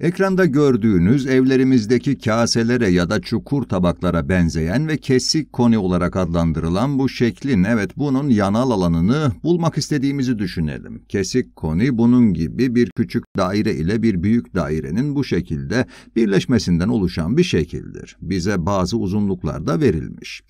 Ekranda gördüğünüz evlerimizdeki kaselere ya da çukur tabaklara benzeyen ve kesik koni olarak adlandırılan bu şeklin evet bunun yanal alanını bulmak istediğimizi düşünelim. Kesik koni bunun gibi bir küçük daire ile bir büyük dairenin bu şekilde birleşmesinden oluşan bir şekildir. Bize bazı uzunluklarda verilmiş.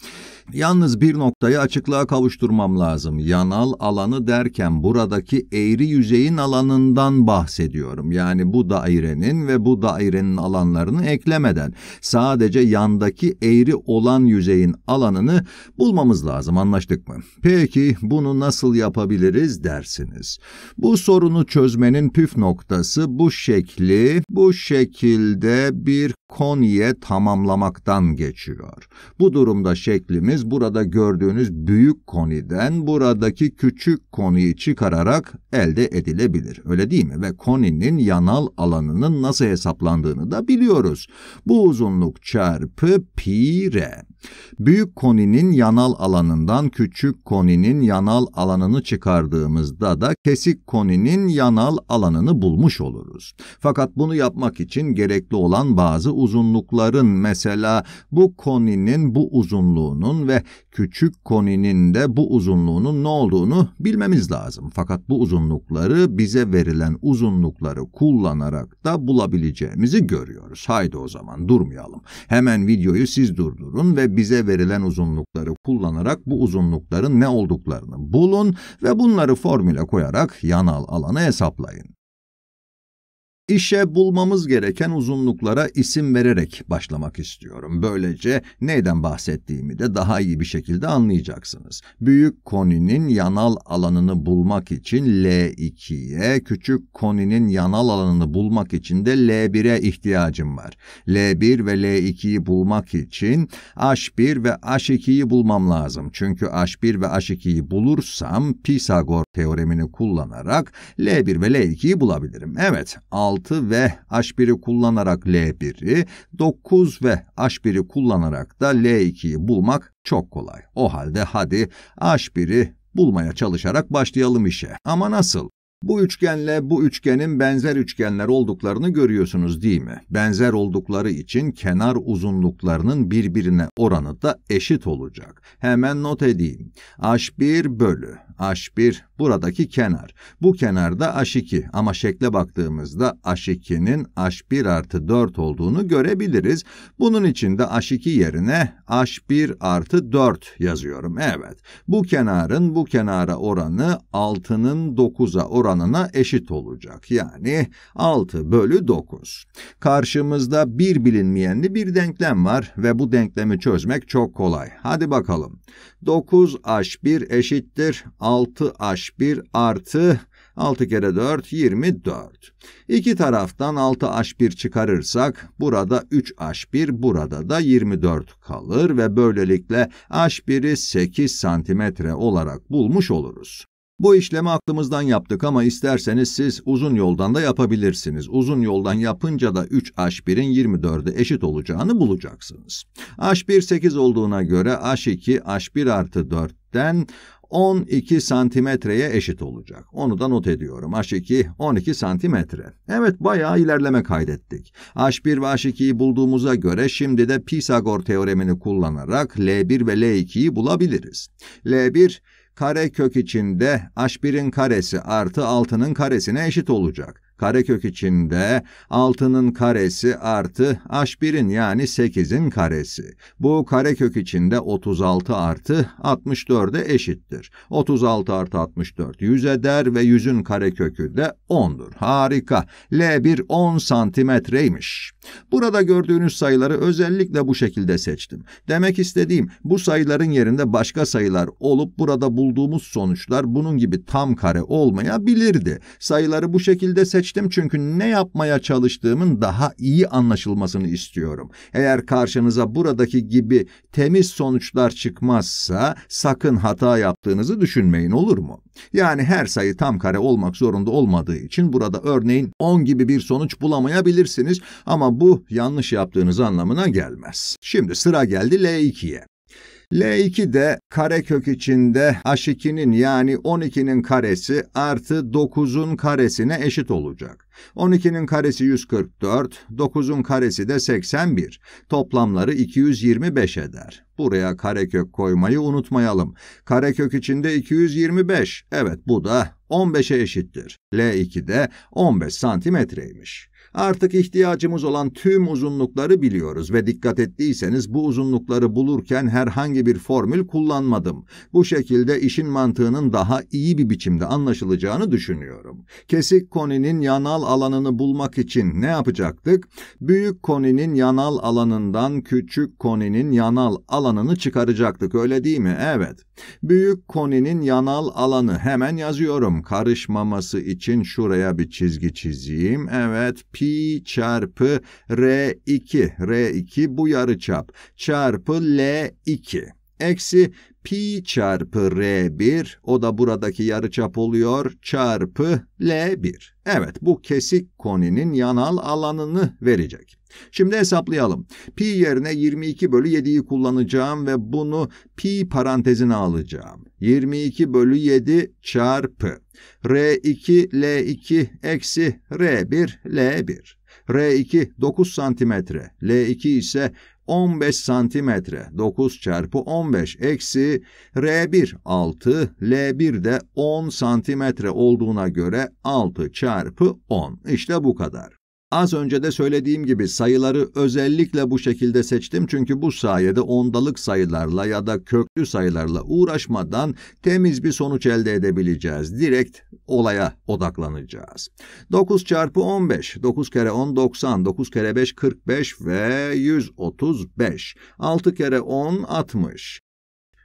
Yalnız bir noktayı açıklığa kavuşturmam lazım. Yanal alanı derken buradaki eğri yüzeyin alanından bahsediyorum. Yani bu dairenin ve bu dairenin alanlarını eklemeden sadece yandaki eğri olan yüzeyin alanını bulmamız lazım. Anlaştık mı? Peki bunu nasıl yapabiliriz dersiniz. Bu sorunu çözmenin püf noktası bu şekli bu şekilde bir konye tamamlamaktan geçiyor. Bu durumda şeklimi isterseniz burada gördüğünüz büyük koniden buradaki küçük konuyu çıkararak elde edilebilir. Öyle değil mi? Ve koninin yanal alanının nasıl hesaplandığını da biliyoruz. Bu uzunluk çarpı pi r. Büyük koninin yanal alanından küçük koninin yanal alanını çıkardığımızda da kesik koninin yanal alanını bulmuş oluruz. Fakat bunu yapmak için gerekli olan bazı uzunlukların mesela bu koninin bu uzunluğunun ve küçük koninin de bu uzunluğunun ne olduğunu bilmemiz lazım. Fakat bu uzunlukları bize verilen uzunlukları kullanarak da bulabileceğimizi görüyoruz. Haydi o zaman durmayalım. Hemen videoyu siz durdurun ve bize verilen uzunlukları kullanarak bu uzunlukların ne olduklarını bulun ve bunları formüle koyarak yanal alanı hesaplayın. İşe bulmamız gereken uzunluklara isim vererek başlamak istiyorum. Böylece neyden bahsettiğimi de daha iyi bir şekilde anlayacaksınız. Büyük koninin yanal alanını bulmak için L2'ye, küçük koninin yanal alanını bulmak için de L1'e ihtiyacım var. L1 ve L2'yi bulmak için H1 ve H2'yi bulmam lazım. Çünkü H1 ve H2'yi bulursam Pisagor teoremini kullanarak L1 ve L2'yi bulabilirim. Evet, 6 6 ve H1'i kullanarak L1'i, 9 ve H1'i kullanarak da L2'yi bulmak çok kolay. O halde hadi H1'i bulmaya çalışarak başlayalım işe. Ama nasıl? Bu üçgenle bu üçgenin benzer üçgenler olduklarını görüyorsunuz değil mi? Benzer oldukları için kenar uzunluklarının birbirine oranı da eşit olacak. Hemen not edeyim. H1 bölü H1 buradaki kenar. Bu kenar da H2 ama şekle baktığımızda H2'nin H1 artı 4 olduğunu görebiliriz. Bunun için de H2 yerine H1 artı 4 yazıyorum. Evet bu kenarın bu kenara oranı 6'nın 9'a oranı oranına eşit olacak. Yani 6 bölü 9. Karşımızda bir bilinmeyenli bir denklem var ve bu denklemi çözmek çok kolay. Hadi bakalım. 9h1 eşittir 6h1 artı 6 kere 4 24. İki taraftan 6H1 çıkarırsak burada 3H1 burada da 24 kalır ve böylelikle H1'i 8 santimetre olarak bulmuş oluruz. Bu işlemi aklımızdan yaptık ama isterseniz siz uzun yoldan da yapabilirsiniz. Uzun yoldan yapınca da 3H1'in 24'e eşit olacağını bulacaksınız. H1 8 olduğuna göre H2 H1 artı 4'ten 12 santimetreye eşit olacak. Onu da not ediyorum. H2 12 santimetre. Evet bayağı ilerleme kaydettik. H1 ve H2'yi bulduğumuza göre şimdi de Pisagor teoremini kullanarak L1 ve L2'yi bulabiliriz. L1 kare kök içinde h1'in karesi artı 6'nın karesine eşit olacak. Karekök içinde 6'nın karesi artı h1'in yani 8'in karesi. Bu karekök içinde 36 artı 64'e eşittir. 36 artı 64 100 eder ve 100'ün karekökü de 10'dur. Harika. L1 10 santimetreymiş. Burada gördüğünüz sayıları özellikle bu şekilde seçtim. Demek istediğim bu sayıların yerinde başka sayılar olup burada bulduğumuz sonuçlar bunun gibi tam kare olmayabilirdi. Sayıları bu şekilde seçtim çünkü ne yapmaya çalıştığımın daha iyi anlaşılmasını istiyorum. Eğer karşınıza buradaki gibi temiz sonuçlar çıkmazsa sakın hata yaptığınızı düşünmeyin olur mu? Yani her sayı tam kare olmak zorunda olmadığı için burada örneğin 10 gibi bir sonuç bulamayabilirsiniz ama bu yanlış yaptığınız anlamına gelmez. Şimdi sıra geldi L2'ye. L2 de karekök içinde H2'nin yani 12'nin karesi artı 9'un karesine eşit olacak. 12'nin karesi 144, 9'un karesi de 81. Toplamları 225 eder. Buraya karekök koymayı unutmayalım. Karekök içinde 225. Evet bu da 15'e eşittir. L2 de 15 santimetreymiş. Artık ihtiyacımız olan tüm uzunlukları biliyoruz ve dikkat ettiyseniz bu uzunlukları bulurken herhangi bir formül kullanmadım. Bu şekilde işin mantığının daha iyi bir biçimde anlaşılacağını düşünüyorum. Kesik koninin yanal alanını bulmak için ne yapacaktık? Büyük koninin yanal alanından küçük koninin yanal alanını çıkaracaktık öyle değil mi? Evet. Büyük koninin yanal alanı hemen yazıyorum. Karışmaması için şuraya bir çizgi çizeyim. Evet pi çarpı r2. r2 bu yarıçap çarpı l2 eksi pi çarpı r1 o da buradaki yarıçap oluyor çarpı l1. Evet bu kesik koninin yanal alanını verecek. Şimdi hesaplayalım. Pi yerine 22 bölü 7'yi kullanacağım ve bunu pi parantezine alacağım. 22 bölü 7 çarpı r2 l2 eksi r1 l1. R2 9 santimetre, L2 ise 15 santimetre 9 çarpı 15 eksi R1 6 L1 de 10 santimetre olduğuna göre 6 çarpı 10 İşte bu kadar. Az önce de söylediğim gibi sayıları özellikle bu şekilde seçtim çünkü bu sayede ondalık sayılarla ya da köklü sayılarla uğraşmadan temiz bir sonuç elde edebileceğiz. Direkt olaya odaklanacağız. 9 çarpı 15, 9 kere 10 90, 9 kere 5 45 ve 135, 6 kere 10 60.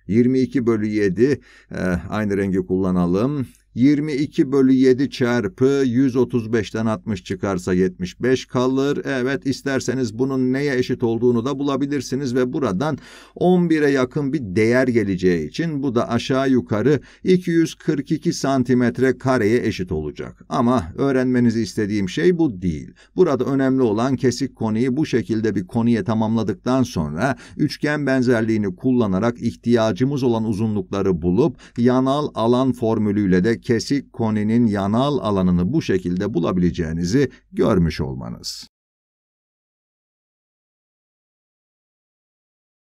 22 bölü 7, e, eh, aynı rengi kullanalım. 22 bölü 7 çarpı 135'ten 60 çıkarsa 75 kalır. Evet isterseniz bunun neye eşit olduğunu da bulabilirsiniz ve buradan 11'e yakın bir değer geleceği için bu da aşağı yukarı 242 santimetre kareye eşit olacak. Ama öğrenmenizi istediğim şey bu değil. Burada önemli olan kesik konuyu bu şekilde bir konuya tamamladıktan sonra üçgen benzerliğini kullanarak ihtiyacımız olan uzunlukları bulup yanal alan formülüyle de kesik koninin yanal alanını bu şekilde bulabileceğinizi görmüş olmanız.